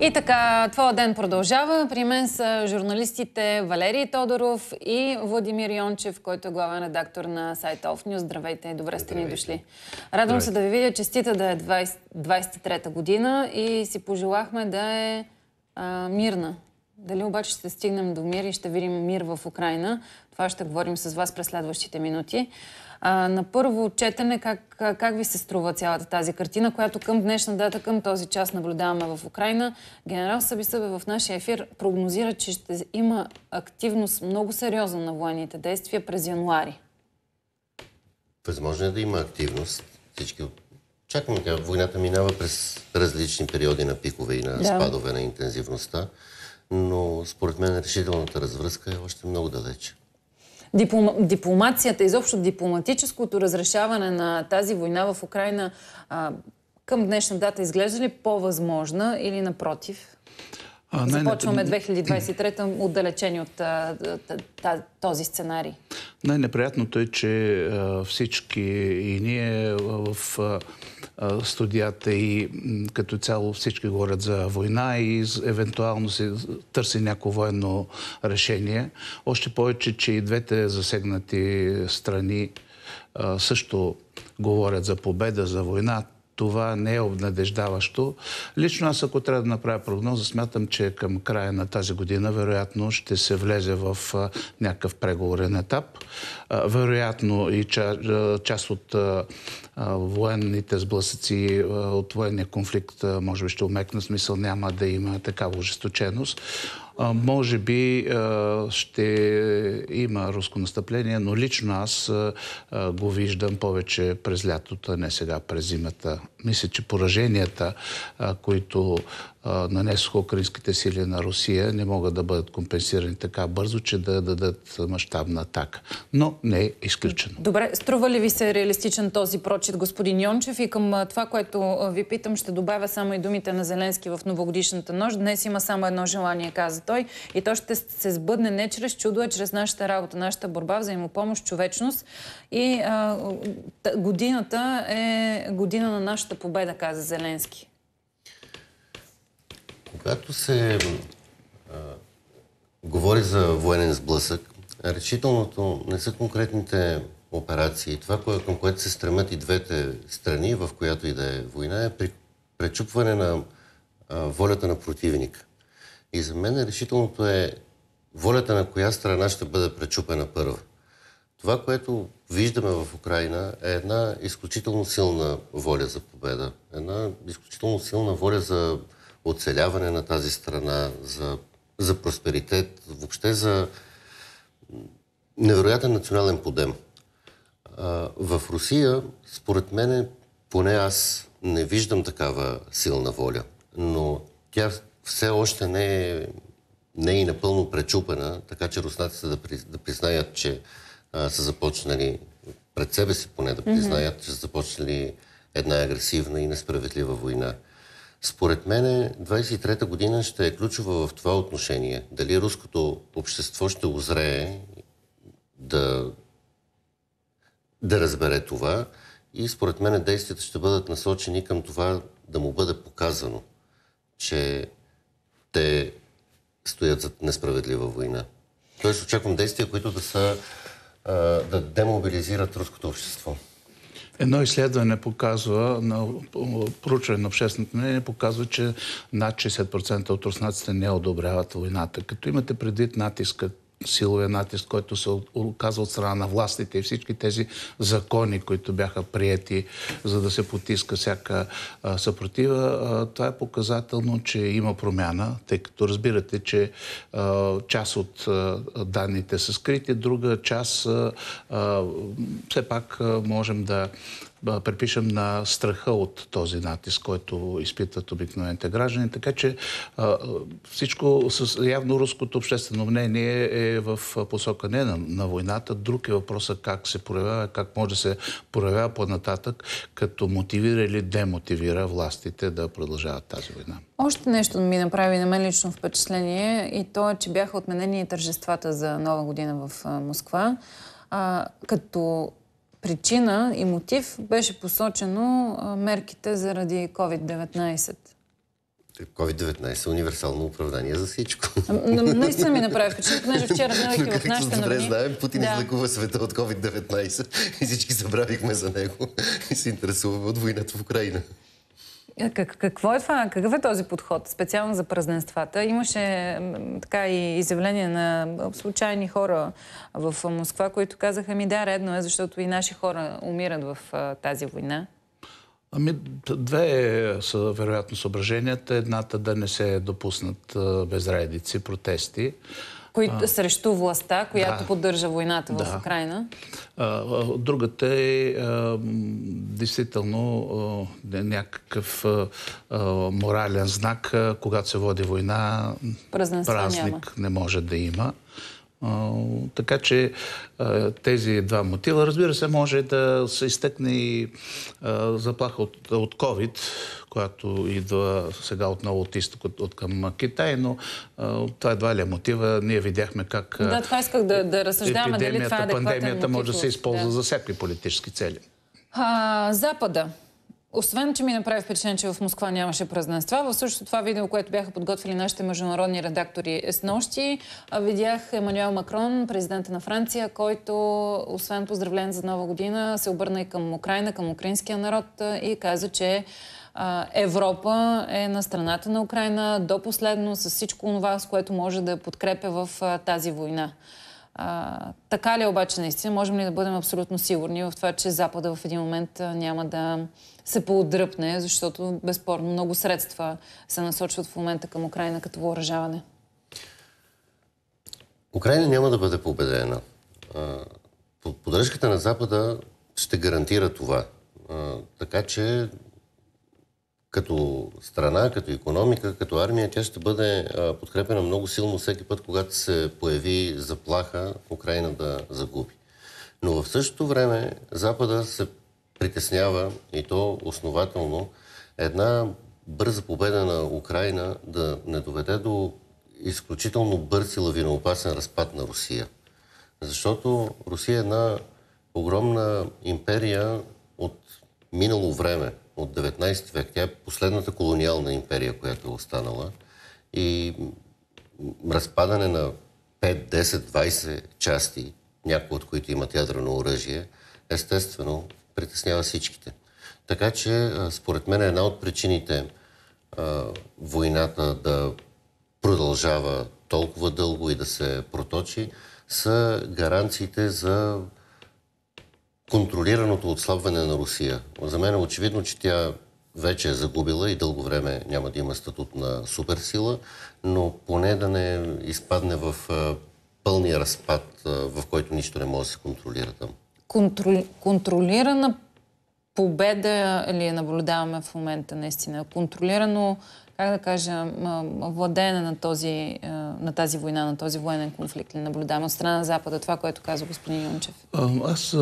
И така, твоя ден продължава. При мен са журналистите Валерий Тодоров и Владимир Йончев, който е главен редактор на сайта Off News. Здравейте, добре сте ни дошли. Радвам Здравейте. се да ви видя. Честита да е 23-та година и си пожелахме да е а, мирна. Дали обаче ще стигнем до мир и ще видим мир в Украина? Това ще говорим с вас през следващите минути. А, на първо четене как, как ви се струва цялата тази картина, която към днешна дата, към този час наблюдаваме в Украина? Генерал Сабисъбе в нашия ефир прогнозира, че ще има активност много сериозна на военните действия през януари. Възможно е да има активност. Всички чакаме войната минава през различни периоди на пикове и на да. спадове на интензивността, но според мен решителната развръзка е още много далече диплома, дипломацията, изобщо дипломатическото разрешаване на тази война в Украина а, към днешна дата изглежда ли по-възможна или напротив? А, Започваме 2023 отдалечени от а, този сценарий. Най-неприятното е, че всички и ние в студията и като цяло всички говорят за война и евентуално се търси някакво военно решение. Още повече, че и двете засегнати страни също говорят за победа, за война това не е обнадеждаващо. Лично аз, ако трябва да направя прогноза, смятам, че към края на тази година вероятно ще се влезе в някакъв преговорен етап. Вероятно и част от военните сблъсъци от военния конфликт може би ще умекна, смисъл няма да има такава ожесточеност може би ще има руско настъпление, но лично аз го виждам повече през лятото, а не сега през зимата. Мисля, че пораженията, които нанесоха украинските сили на Русия, не могат да бъдат компенсирани така бързо, че да дадат мащабна атака. Но не е изключено. Добре, струва ли ви се реалистичен този прочит, господин Йончев? И към това, което ви питам, ще добавя само и думите на Зеленски в новогодишната нощ. Днес има само едно желание, каза той. И то ще се сбъдне не чрез чудо, а чрез нашата работа, нашата борба, взаимопомощ, човечност. И а, годината е година на нашата победа, каза Зеленски. Когато се а, говори за военен сблъсък, решителното не са конкретните операции. Това, към което се стремят и двете страни, в която и да е война, е при пречупване на а, волята на противника. И за мен решителното е волята на коя страна ще бъде пречупена първа. Това, което виждаме в Украина е една изключително силна воля за победа. Една изключително силна воля за оцеляване на тази страна, за, за просперитет, въобще за невероятен национален подем. в Русия, според мен, поне аз не виждам такава силна воля, но тя все още не е, не е и напълно пречупена, така че руснаците да, при, да признаят, че а, са започнали пред себе си поне да признаят, mm-hmm. че са започнали една агресивна и несправедлива война. Според мен 23-та година ще е ключова в това отношение. Дали руското общество ще озрее да, да разбере това и според мен действията ще бъдат насочени към това да му бъде показано, че те стоят зад несправедлива война. Тоест очаквам действия, които да са да демобилизират руското общество. Едно изследване показва, на, проучване на общественото мнение показва, че над 60% от руснаците не одобряват войната. Като имате предвид натискът силовия натиск, който се оказва от страна на властите и всички тези закони, които бяха приети, за да се потиска всяка съпротива, това е показателно, че има промяна, тъй като разбирате, че част от данните са скрити, друга част все пак можем да препишем на страха от този натиск, който изпитват обикновените граждани. Така че всичко с явно руското обществено мнение е в посока не на, на войната. Друг е въпросът как се проявява, как може да се проявява по-нататък, като мотивира или демотивира властите да продължават тази война. Още нещо ми направи на мен лично впечатление и то е, че бяха отменени тържествата за Нова година в Москва. А, като причина и мотив беше посочено мерките заради COVID-19. Е, COVID-19 е универсално оправдание за всичко. Наистина ми направи впечатление, понеже вчера гледайки в нашите новини... Добре знаем, Путин да. излекува света от COVID-19 и всички забравихме за него и се интересуваме от войната в Украина. Е, как, какво е това? Какъв е този подход? Специално за празненствата. Имаше така и изявление на случайни хора в Москва, които казаха ми да, редно е, защото и наши хора умират в а, тази война. Ами, две са вероятно съображенията. Едната да не се допуснат безредици, протести. Които срещу властта, която да. поддържа войната в да. Украина. Другата е действително някакъв морален знак, когато се води война, празник няма. не може да има. Така че тези два мотива, разбира се, може да се изтъкне и заплаха от, от COVID, която идва сега отново от изток, от, от към Китай, но това едва ли е мотива. Ние видяхме как да, това исках да, да разсъждаваме, дали това е пандемията мотив, може да се използва да. за всякакви политически цели. А, Запада освен, че ми направи впечатление, че в Москва нямаше празненства, в същото това видео, което бяха подготвили нашите международни редактори е с нощи, видях Емануел Макрон, президента на Франция, който, освен поздравлен за нова година, се обърна и към Украина, към украинския народ и каза, че Европа е на страната на Украина до последно с всичко това, с което може да подкрепя в тази война. А, така ли е обаче наистина? Можем ли да бъдем абсолютно сигурни в това, че Запада в един момент няма да се поудръпне, защото безспорно много средства се насочват в момента към Украина като въоръжаване? Украина няма да бъде победена. Поддръжката на Запада ще гарантира това. Така че като страна, като економика, като армия, тя ще бъде подкрепена много силно всеки път, когато се появи заплаха Украина да загуби. Но в същото време Запада се притеснява и то основателно една бърза победа на Украина да не доведе до изключително бърз и лавиноопасен разпад на Русия. Защото Русия е една огромна империя от минало време, от 19 век. Тя е последната колониална империя, която е останала. И разпадане на 5, 10, 20 части, някои от които имат ядрено оръжие, естествено притеснява всичките. Така че, според мен, една от причините а, войната да продължава толкова дълго и да се проточи, са гаранциите за контролираното отслабване на Русия. За мен е очевидно, че тя вече е загубила и дълго време няма да има статут на суперсила, но поне да не изпадне в пълния разпад, в който нищо не може да се контролира там. Контролирана победа ли наблюдаваме в момента наистина? Контролирано как да кажа, владеене на, този, е, на тази война, на този военен конфликт ли наблюдаваме от страна на Запада? Това, което каза господин Юнчев. Аз е,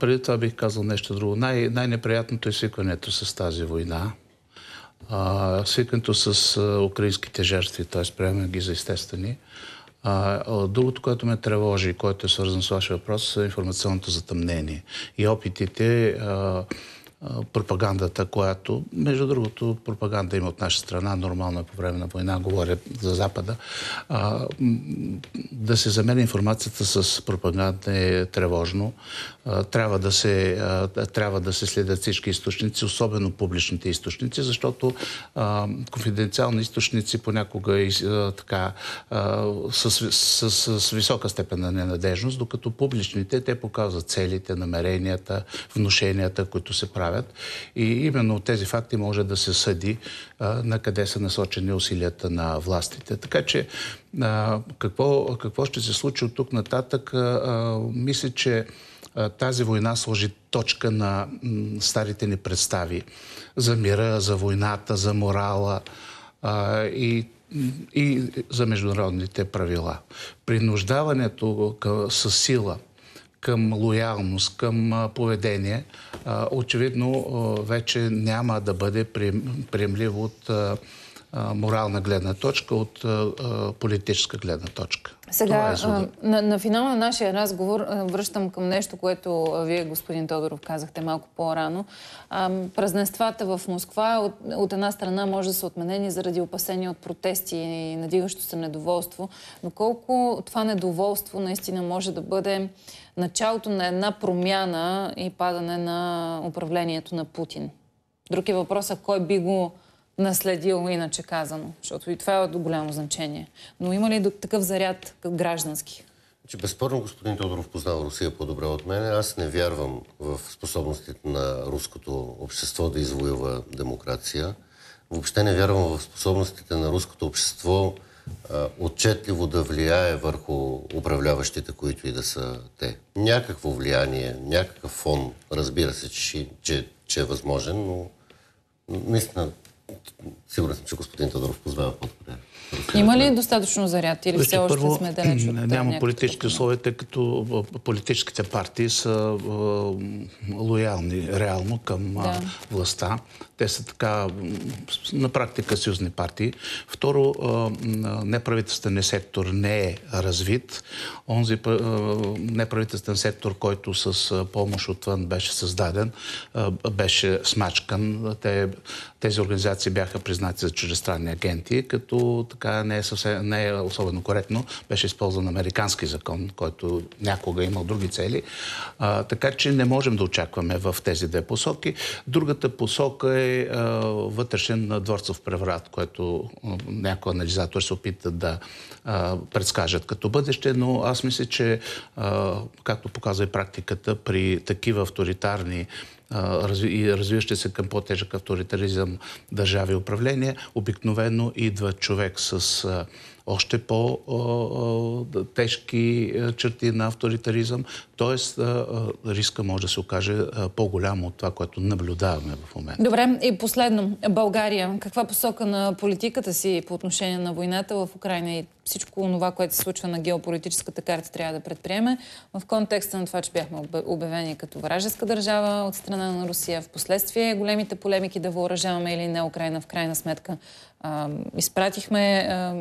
преди това бих казал нещо друго. Най- най-неприятното е свикването с тази война. свикването с е, украинските жертви, т.е. приемаме ги за естествени. А, другото, което ме тревожи, и което е свързано с вашия въпрос, е информационното затъмнение и опитите а, пропагандата, която, между другото, пропаганда има от наша страна, нормално е по време на война, говоря за Запада, а, да се замери информацията с пропаганда е тревожно трябва да, се, трябва да се следят всички източници, особено публичните източници, защото а, конфиденциални източници понякога и, а, така, а, с, с, с, с висока степен на ненадежност, докато публичните те показват целите, намеренията, вношенията, които се правят. И именно от тези факти може да се съди а, на къде са насочени усилията на властите. Така че а, какво, какво ще се случи от тук нататък, а, а, мисля, че тази война сложи точка на старите ни представи за мира, за войната, за морала и и за международните правила. Принуждаването с сила към лоялност, към поведение, очевидно вече няма да бъде приемливо от морална гледна точка, от политическа гледна точка. Сега е на, на финала на нашия разговор връщам към нещо, което вие, господин Тодоров, казахте малко по-рано. Празненствата в Москва от, от една страна може да са отменени заради опасения от протести и надигащо се недоволство, но колко това недоволство наистина може да бъде началото на една промяна и падане на управлението на Путин? Други е кой би го наследил, иначе казано, защото и това е от голямо значение. Но има ли такъв заряд граждански? Че значи, безспорно господин Тодоров познава Русия по-добре от мен. Аз не вярвам в способностите на руското общество да извоюва демокрация. Въобще не вярвам в способностите на руското общество а, отчетливо да влияе върху управляващите, които и да са те. Някакво влияние, някакъв фон, разбира се, че, че, че е възможен, но наистина Сигурен съм, че господин Тодоров познава по-добре. Има ли достатъчно заряд или все още сме далеч от Няма политически условия, тъй като политическите партии са лоялни реално към властта. Те са така на практика съюзни партии. Второ, неправителствен сектор не е развит. Онзи неправителствен сектор, който с помощ отвън беше създаден, беше смачкан. тези организации организации бяха признати за чужестранни агенти, като така не е, съвсем, не е особено коректно. Беше използван американски закон, който някога е имал други цели. А, така че не можем да очакваме в тези две посоки. Другата посока е а, вътрешен дворцов преврат, което някои анализатори се опитат да а, предскажат като бъдеще, но аз мисля, че, а, както показва и практиката, при такива авторитарни и развиващи се към по-тежък авторитаризъм държави и управление, обикновено идва човек с още по-тежки е, черти на авторитаризъм. Тоест, риска може да се окаже по голямо от това, което наблюдаваме в момента. Добре, и последно. България. Каква посока на политиката си по отношение на войната в Украина и всичко това, което се случва на геополитическата карта, трябва да предприеме в контекста на това, че бяхме обявени като вражеска държава от страна на Русия. В последствие големите полемики да въоръжаваме или не Украина в крайна сметка. изпратихме а,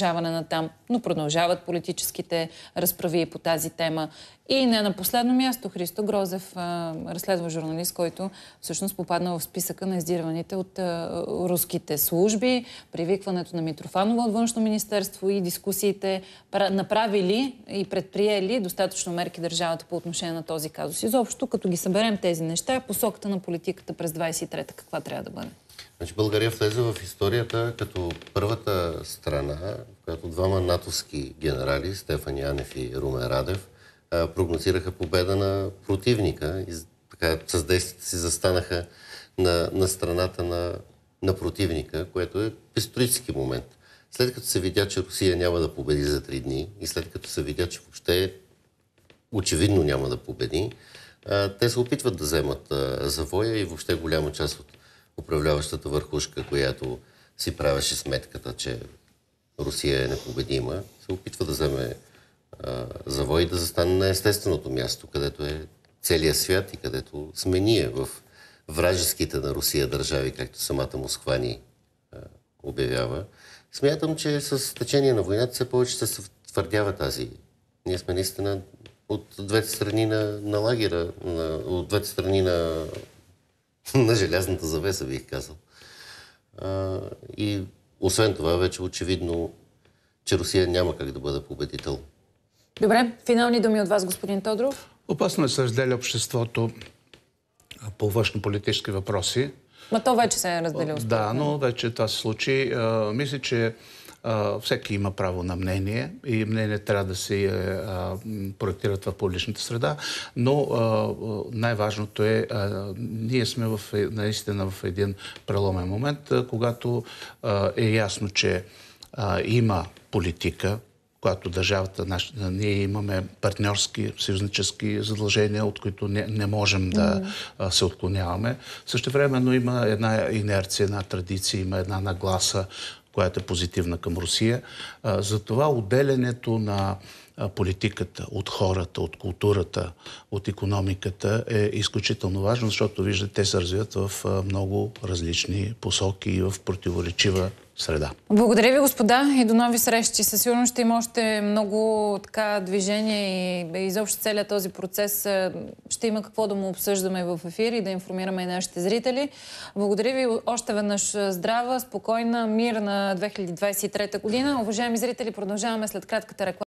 продължаване на там, но продължават политическите разправи по тази тема. И не на последно място Христо Грозев, разследва журналист, който всъщност попадна в списъка на издирваните от руските служби, привикването на Митрофанова от Външно министерство и дискусиите направили и предприели достатъчно мерки държавата по отношение на този казус. Изобщо, като ги съберем тези неща, посоката на политиката през 23-та каква трябва да бъде? Значи България влезе в историята като първата страна, в която двама натовски генерали, Стефан Янев и Румен Радев, прогнозираха победа на противника и така, с действията си застанаха на, на страната на, на противника, което е исторически момент. След като се видя, че Русия няма да победи за три дни и след като се видя, че въобще очевидно няма да победи, те се опитват да вземат завоя и въобще голяма част от управляващата върхушка, която си правеше сметката, че Русия е непобедима, се опитва да вземе а, завой и да застане на естественото място, където е целият свят и където сме ние в вражеските на Русия държави, както самата Москва ни а, обявява. Смятам, че с течение на войната все повече се твърдява тази. Ние сме наистина от двете страни на, на лагера, на, от двете страни на на желязната завеса, бих казал. А, и освен това, вече очевидно, че Русия няма как да бъде победител. Добре, финални думи от вас, господин Тодоров. Опасно е да се разделя обществото по външно-политически въпроси. Ма то вече се е разделило. Да, но вече това се случи. А, мисля, че всеки има право на мнение и мнение трябва да се е, проектират в публичната среда, но най-важното е, ние сме в, е, наистина в един преломен момент, когато е ясно, че има политика, която държавата, ние имаме партньорски, съюзнически задължения, от които не, не можем да mm-hmm. се отклоняваме. Също но има една инерция, една традиция, има една нагласа която е позитивна към Русия. Затова отделянето на политиката, от хората, от културата, от економиката е изключително важно, защото виждате, те се развиват в много различни посоки и в противоречива среда. Благодаря ви, господа, и до нови срещи. Със сигурност ще има още много така движение и изобщо целият този процес ще има какво да му обсъждаме в ефир и да информираме и нашите зрители. Благодаря ви още веднъж здрава, спокойна, мирна 2023 година. Уважаеми зрители, продължаваме след кратката реклама.